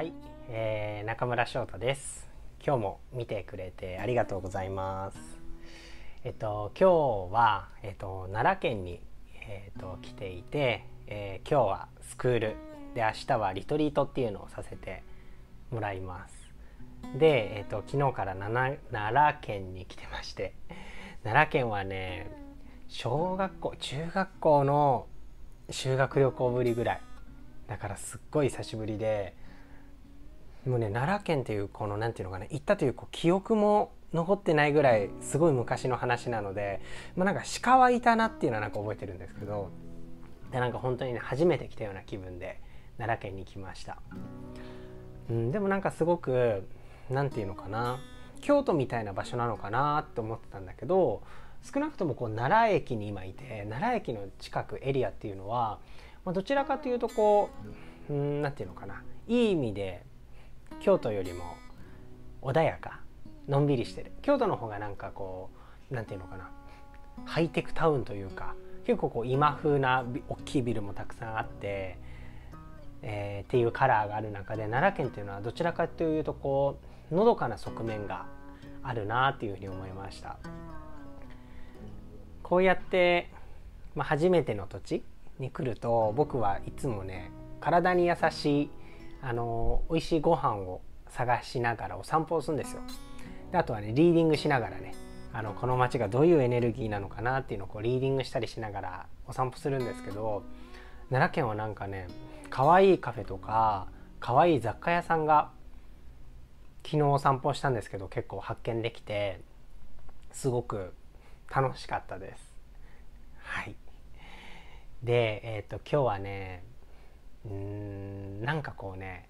はい、えー、中村翔太です今日も見てくれてありがとうございますえっと今日はえっと奈良県にえっと来ていて、えー、今日はスクールで明日はリトリートっていうのをさせてもらいますで、えっと、昨日から奈良県に来てまして 奈良県はね小学校中学校の修学旅行ぶりぐらいだからすっごい久しぶりでもうね奈良県っていうこの何ていうのかな行ったというこう記憶も残ってないぐらいすごい昔の話なので、まあ、なんか鹿はいたなっていうのはなんか覚えてるんですけどでなんか本当にね初めて来たような気分で奈良県に来ました、うん、でもなんかすごく何て言うのかな京都みたいな場所なのかなと思ってたんだけど少なくともこう奈良駅に今いて奈良駅の近くエリアっていうのは、まあ、どちらかというとこう何、うん、て言うのかないい意味で京都よりも穏やかのんびりしてる京都の方がなんかこう何て言うのかなハイテクタウンというか結構こう今風な大きいビルもたくさんあって、えー、っていうカラーがある中で奈良県っていうのはどちらかというとこうのどかな側面があるなっていうふうに思いましたこうやって、まあ、初めての土地に来ると僕はいつもね体に優しいあの美味しいご飯を探しながらお散歩をするんですよ。であとはねリーディングしながらねあのこの街がどういうエネルギーなのかなっていうのをこうリーディングしたりしながらお散歩するんですけど奈良県はなんかね可愛いカフェとか可愛い雑貨屋さんが昨日お散歩したんですけど結構発見できてすごく楽しかったです。はい、で、えーと、と今日はねうんなんかこうね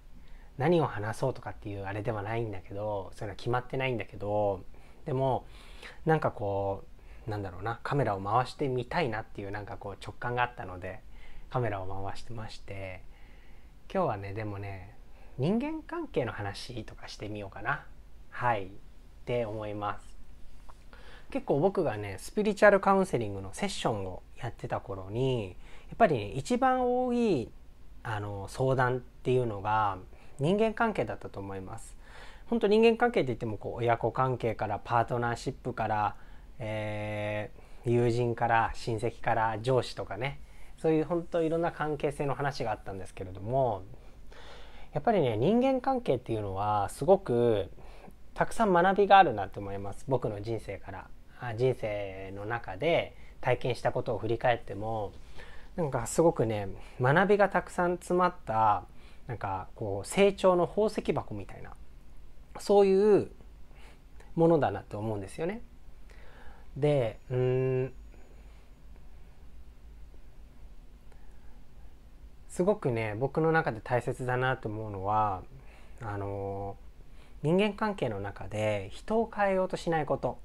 何を話そうとかっていうあれではないんだけどそういうのは決まってないんだけどでもなんかこうなんだろうなカメラを回してみたいなっていうなんかこう直感があったのでカメラを回してまして今日はねでもね人間関係の話とかしてみようかなはいって思います結構僕がねスピリチュアルカウンセリングのセッションをやってた頃にやっぱりね一番多いあの相談っていうのが人間関係だったと思います。本当人間関係って言ってもこう親子関係からパートナーシップから、えー、友人から親戚から上司とかねそういう本当いろんな関係性の話があったんですけれどもやっぱりね人間関係っていうのはすごくたくさん学びがあるなと思います僕の人生から人生の中で体験したことを振り返ってもなんかすごくね学びがたくさん詰まったなんかこう成長の宝石箱みたいなそういうものだなって思うんですよね。でうんすごくね僕の中で大切だなと思うのはあの人間関係の中で人を変えようとしないこと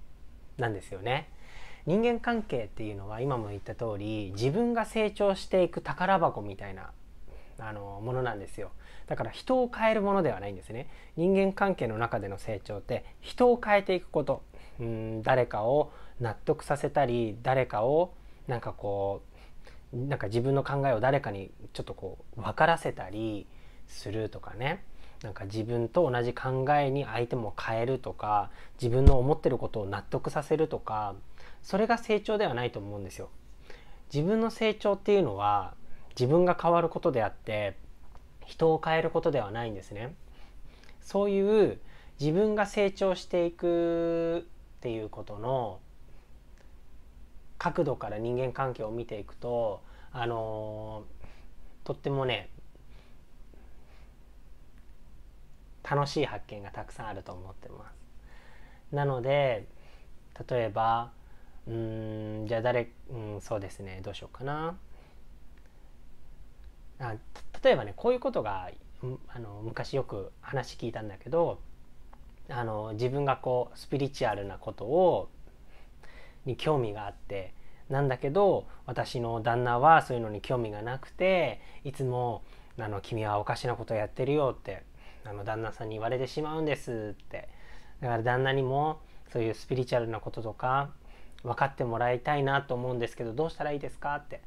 なんですよね。人間関係っていうのは今も言った通り自分が成長していく宝箱みたいなあのものなんですよだから人を変えるものではないんですね人間関係の中での成長って人を変えていくことうん誰かを納得させたり誰かをなんかこうなんか自分の考えを誰かにちょっとこう分からせたりするとかねなんか自分と同じ考えに相手も変えるとか自分の思ってることを納得させるとかそれが成長ではないと思うんですよ。自分の成長っていうのは自分が変わることであって人を変えることではないんですね。そういう自分が成長していくっていうことの角度から人間関係を見ていくとあのー、とってもね楽しい発見がたくさんあると思ってます。なので例えばうんじゃあ誰、うん、そうですねどうしようかなあ例えばねこういうことがあの昔よく話聞いたんだけどあの自分がこうスピリチュアルなことをに興味があってなんだけど私の旦那はそういうのに興味がなくていつもあの君はおかしなことやってるよってあの旦那さんに言われてしまうんですってだから旦那にもそういうスピリチュアルなこととか分かってもらいたいなと思うんですけどどうしたらいいですかって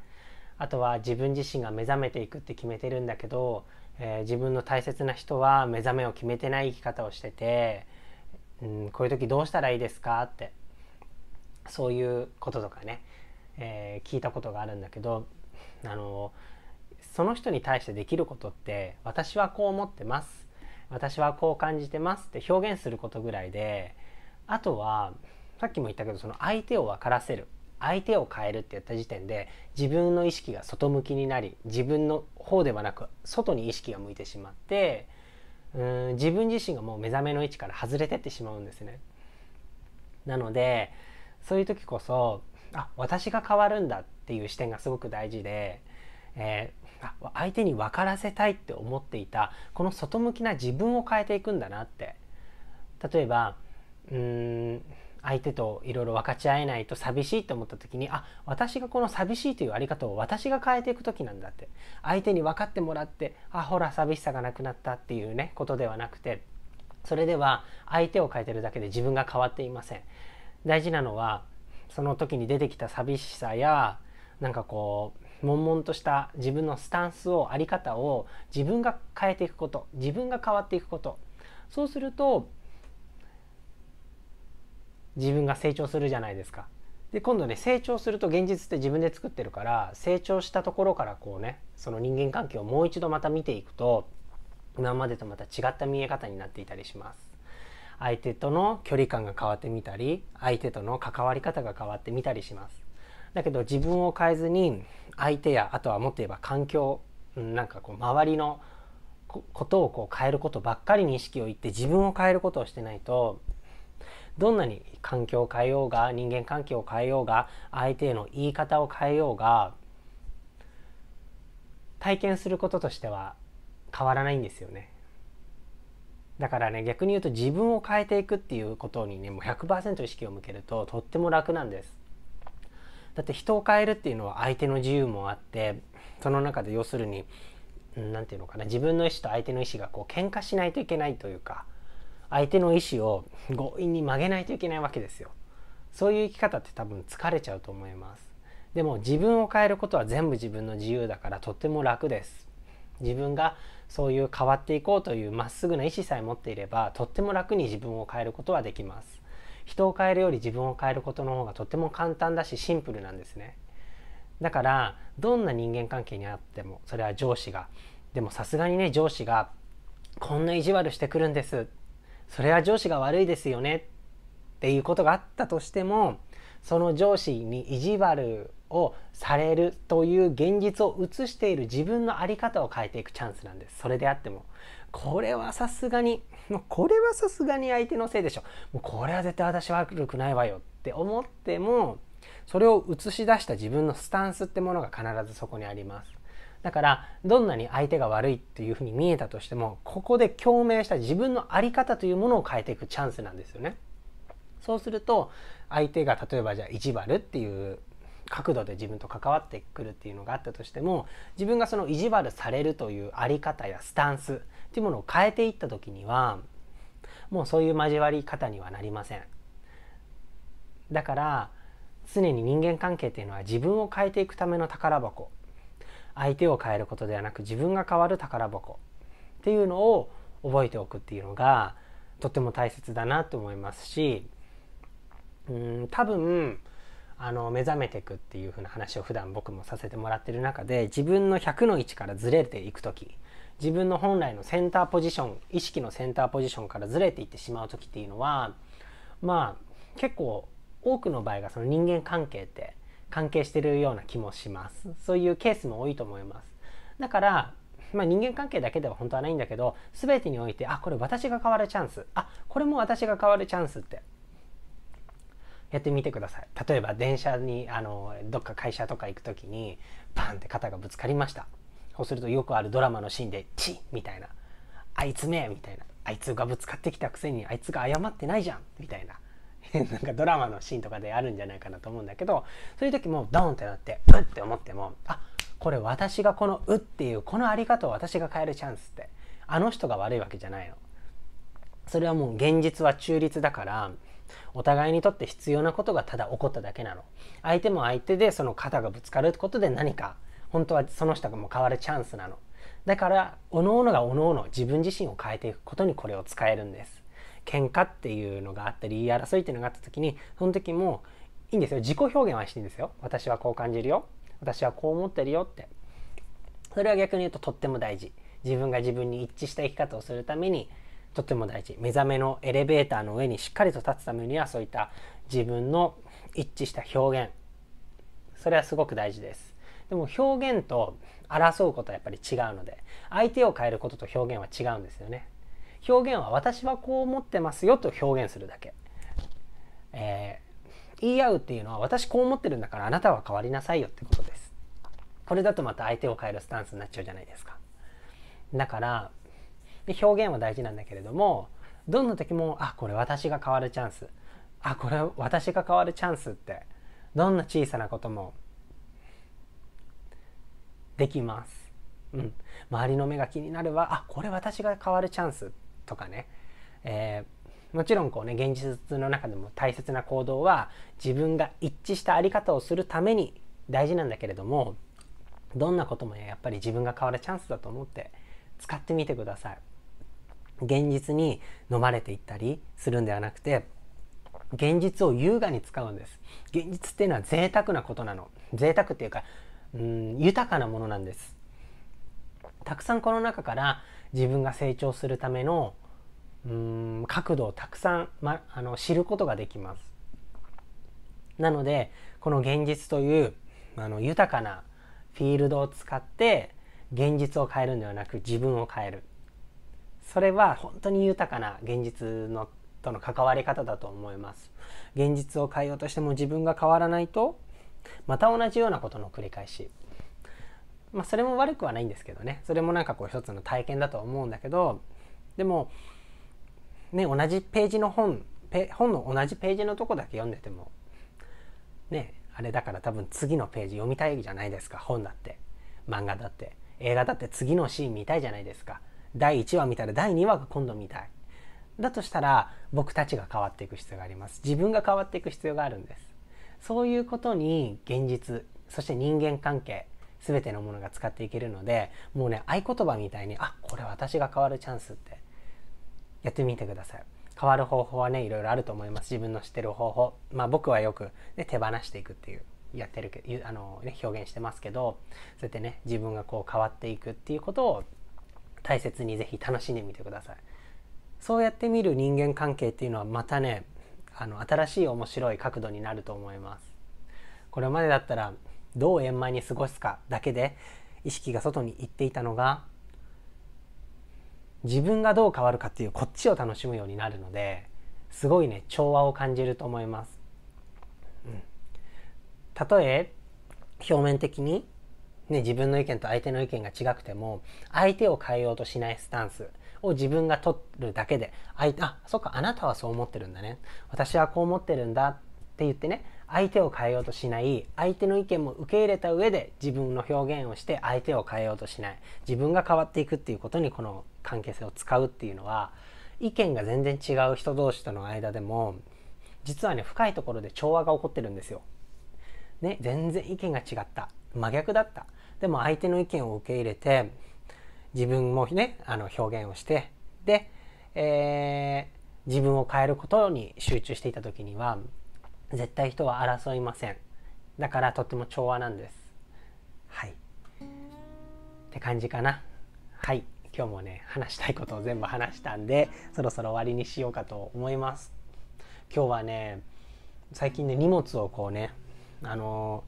あとは自分自身が目覚めていくって決めてるんだけど、えー、自分の大切な人は目覚めを決めてない生き方をしてて、うん、こういう時どうしたらいいですかってそういうこととかね、えー、聞いたことがあるんだけどあのその人に対してできることって私はこう思ってます私はこう感じてますって表現することぐらいであとはさっきも言ったけどその相手を分からせる相手を変えるって言った時点で自分の意識が外向きになり自分の方ではなく外に意識が向いてしまってうん自分自身がもう目覚めの位置から外れてってしまうんですね。なのでそういう時こそあ私が変わるんだっていう視点がすごく大事で、え相手に分からせたいって思っていたこの外向きな自分を変えていくんだなって例えばうん相手といろいろ分かち合えないと寂しいと思った時にあ私がこの寂しいというあり方を私が変えていく時なんだって相手に分かってもらってあほら寂しさがなくなったっていうねことではなくてそれでは相手を変えてるだけで自分が変わっていません大事なのはその時に出てきた寂しさやなんかこう悶々とした自分のスタンスを在り方を自分が変えていくこと自分が変わっていくことそうすると自分が成長するじゃないですか。で今度ね成長すると現実って自分で作ってるから成長したところからこうねその人間関係をもう一度また見ていくと今までとまた違った見え方になっていたりします。相手との距離感が変わってみたり相手との関わり方が変わってみたりします。だけど自分を変えずに相手やあとはもっと言えば環境なんかこう周りのことをこう変えることばっかりに意識をいって自分を変えることをしてないとどんなに環境を変えようが人間関係を変えようが相手への言い方を変えようが体験することとしては変わらないんですよね。だからね逆に言うと自分を変えていくっていうことにねもう100%意識を向けるととっても楽なんです。だって人を変えるっていうのは相手の自由もあってその中で要するに何て言うのかな自分の意思と相手の意思がこう喧嘩しないといけないというか相手の意思を強引に曲げないといけないわけですよ。そういう生き方って多分疲れちゃうと思います。でも自分を変えることは全部自分の自由だからとっても楽です。自分がそういう変わっていこうというまっすぐな意思さえ持っていればとっても楽に自分を変えることはできます。人を変えるより自分を変えることの方がとても簡単だしシンプルなんですねだからどんな人間関係にあってもそれは上司がでもさすがにね上司がこんな意地悪してくるんですそれは上司が悪いですよねっていうことがあったとしてもその上司に意地悪をされるという現実を映している自分の在り方を変えていくチャンスなんですそれであってもこれはさすがに、も うこれはさすがに相手のせいでしょ。もうこれは絶対私は悪くないわよって思っても、それを映し出した自分のスタンスってものが必ずそこにあります。だからどんなに相手が悪いっていうふうに見えたとしてもここで共鳴した自分のあり方というものを変えていくチャンスなんですよね。そうすると相手が例えばじゃあ意地悪っていう角度で自分と関わってくるっていうのがあったとしても自分がその意地悪されるという在り方やスタンスっていうものを変えていった時にはもうそういう交わり方にはなりません。だから常に人間関係っていうのは自分を変えていくための宝箱相手を変えることではなく自分が変わる宝箱っていうのを覚えておくっていうのがとっても大切だなと思いますしうん多分あの目覚めていくっていうふうな話を普段僕もさせてもらってる中で自分の100の位置からずれていく時自分の本来のセンターポジション意識のセンターポジションからずれていってしまう時っていうのはまあ結構多くの場合がその人間関係って関係してるような気もしますそういうケースも多いと思いますだからまあ、人間関係だけでは本当はないんだけど全てにおいてあこれ私が変わるチャンスあこれも私が変わるチャンスってやってみてください例えば電車にあのどっか会社とか行く時にバンって肩がぶつかりましたそうするとよくあるドラマのシーンで「チッ!」みたいな「あいつめ」みたいな「あいつがぶつかってきたくせにあいつが謝ってないじゃん」みたいな なんかドラマのシーンとかであるんじゃないかなと思うんだけどそういう時もドンってなって「うっ!」て思っても「あこれ私がこの「う」っていうこのあり方を私が変えるチャンスってあの人が悪いわけじゃないの。それはもう現実は中立だからお互いにとって必要なことがただ起こっただけなの。相手も相手でその肩がぶつかることで何か本当はその人がもう変わるチャンスなのだからおのおのがおのおの自分自身を変えていくことにこれを使えるんです喧嘩っていうのがあったり言い争いっていうのがあった時にその時もいいんですよ自己表現はしていいんですよ私はこう感じるよ私はこう思ってるよってそれは逆に言うととっても大事自分が自分に一致した生き方をするためにとっても大事目覚めのエレベーターの上にしっかりと立つためにはそういった自分の一致した表現それはすごく大事ですでも表現と争うことはやっぱり違うので相手を変えることと表現は違うんですよね表現は私はこう思ってますよと表現するだけ、えー、言い合うっていうのは私こう思ってるんだからあなたは変わりなさいよってことですこれだとまた相手を変えるスタンスになっちゃうじゃないですかだから表現は大事なんだけれどもどんな時もあこれ私が変わるチャンスあこれ私が変わるチャンスってどんな小さなこともできます。うん、周りの目が気になるわあこれ私が変わるチャンスとかね、えー、もちろんこうね現実の中でも大切な行動は自分が一致した在り方をするために大事なんだけれどもどんなこともやっぱり自分が変わるチャンスだと思って使ってみてください。現実に飲まれていったりするんではなくて現実を優雅に使うんです現実っていうのは贅沢なことなの贅沢っていうかうん豊かなものなんですたくさんこの中から自分が成長するためのうん角度をたくさん、ま、あの知ることができますなのでこの現実というあの豊かなフィールドを使って現実を変えるんではなく自分を変えるそれは本当に豊かな現実のとの関わり方だと思います現実を変えようとしても自分が変わらないとまた同じようなことの繰り返しまあそれも悪くはないんですけどねそれもなんかこう一つの体験だと思うんだけどでもね同じページの本本の同じページのとこだけ読んでてもねあれだから多分次のページ読みたいじゃないですか本だって漫画だって映画だって次のシーン見たいじゃないですか第1話見たら第2話が今度見たいだとしたら僕たちが変わっていく必要があります自分が変わっていく必要があるんですそういうことに現実そして人間関係全てのものが使っていけるのでもうね合言葉みたいにあこれ私が変わるチャンスってやってみてください変わる方法はねいろいろあると思います自分の知ってる方法まあ僕はよく、ね、手放していくっていうやってるけどあの、ね、表現してますけどそうやってね自分がこう変わっていくっていうことを大切に是非楽しんでみてくださいそうやって見る人間関係っていうのはまたねあの新しい面白い角度になると思いますこれまでだったらどう円満に過ごすかだけで意識が外に行っていたのが自分がどう変わるかっていうこっちを楽しむようになるのですごいね調和を感じると思います、うん、たとえ表面的にね自分の意見と相手の意見が違くても相手を変えようとしないスタンスを自分が取るだけで相手あそっかあなたはそう思ってるんだね私はこう思ってるんだって言ってね相手を変えようとしない相手の意見も受け入れた上で自分の表現をして相手を変えようとしない自分が変わっていくっていうことにこの関係性を使うっていうのは意見が全然違う人同士との間でも実はね深いところで調和が起こってるんですよ。ね、全然意見が違った真逆だったでも相手の意見を受け入れて自分もねあの表現をしてで、えー、自分を変えることに集中していた時には絶対人は争いませんだからとっても調和なんですはいって感じかなはい今日もね話したいことを全部話したんでそろそろ終わりにしようかと思います今日はね最近ね荷物をこうねあの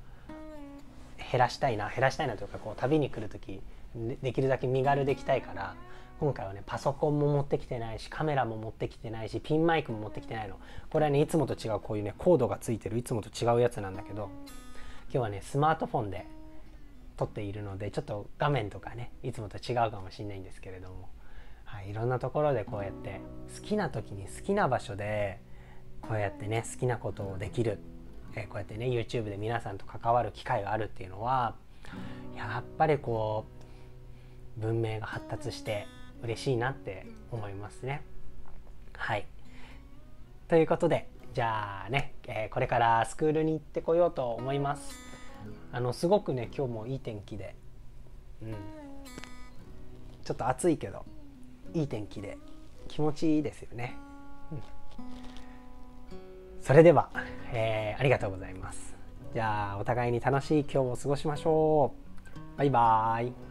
ー、減らしたいな減らしたいなというかこう旅に来る時できるだけ身軽でいきたいから今回はねパソコンも持ってきてないしカメラも持ってきてないしピンマイクも持ってきてないのこれはねいつもと違うこういうねコードがついてるいつもと違うやつなんだけど今日はねスマートフォンで撮っているのでちょっと画面とかねいつもと違うかもしれないんですけれども、はい、いろんなところでこうやって好きな時に好きな場所でこうやってね好きなことをできる、えこうやってね YouTube で皆さんと関わる機会があるっていうのはやっぱりこう文明が発達して嬉しいなって思いますね。はいということでじゃあね、えー、これからスクールに行ってこようと思います。あのすごくね今日もいい天気で、うん、ちょっと暑いけどいい天気で気持ちいいですよね。うん、それでは、えー、ありがとうございます。じゃあお互いに楽しい今日を過ごしましょう。バイバーイ。